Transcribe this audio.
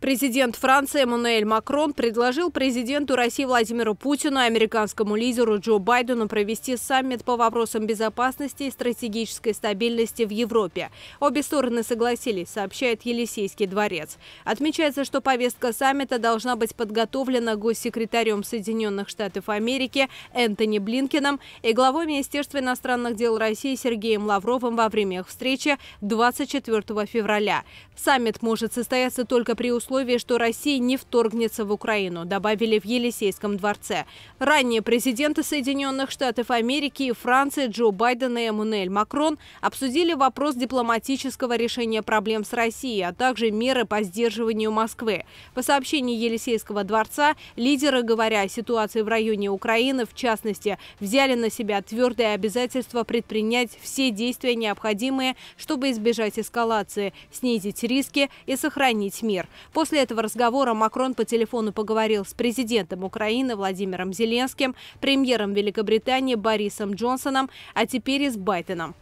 Президент Франции Эммануэль Макрон предложил президенту России Владимиру Путину и американскому лидеру Джо Байдену провести саммит по вопросам безопасности и стратегической стабильности в Европе. Обе стороны согласились, сообщает Елисейский дворец. Отмечается, что повестка саммита должна быть подготовлена госсекретарем Соединенных Штатов Америки Энтони Блинкеном и главой Министерства иностранных дел России Сергеем Лавровым во время их встречи 24 февраля. Саммит может состояться только при условии, условии, что Россия не вторгнется в Украину, добавили в Елисейском дворце. Ранее президенты Соединенных Штатов Америки и Франции Джо Байден и Эммануэль Макрон обсудили вопрос дипломатического решения проблем с Россией, а также меры по сдерживанию Москвы. По сообщению Елисейского дворца, лидеры, говоря о ситуации в районе Украины, в частности, взяли на себя твердое обязательство предпринять все действия, необходимые, чтобы избежать эскалации, снизить риски и сохранить мир. После этого разговора Макрон по телефону поговорил с президентом Украины Владимиром Зеленским, премьером Великобритании Борисом Джонсоном, а теперь и с Байденом.